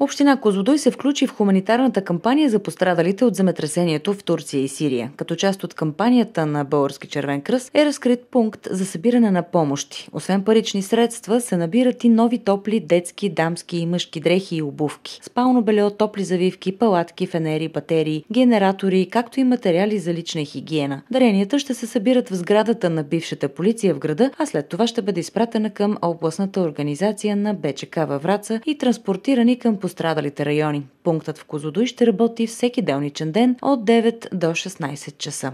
Община Козлодой се включи в хуманитарната кампания за пострадалите от земетресението в Турция и Сирия. Като част от кампанията на Български червен кръст е разкрит пункт за събиране на помощи. Освен парични средства се набират и нови топли детски, дамски и мъжки дрехи и обувки. Спално бельо, топли завивки, палатки, фенери, батерии, генератори, както и материали за лична хигиена. Даренията ще се събират в сградата на бившата полиция в града, а след това ще бъде изпратена към областната организация на БЧК във Враца и транспортирани към пострадалите райони. Пунктът в Козодой ще работи всеки делничен ден от 9 до 16 часа.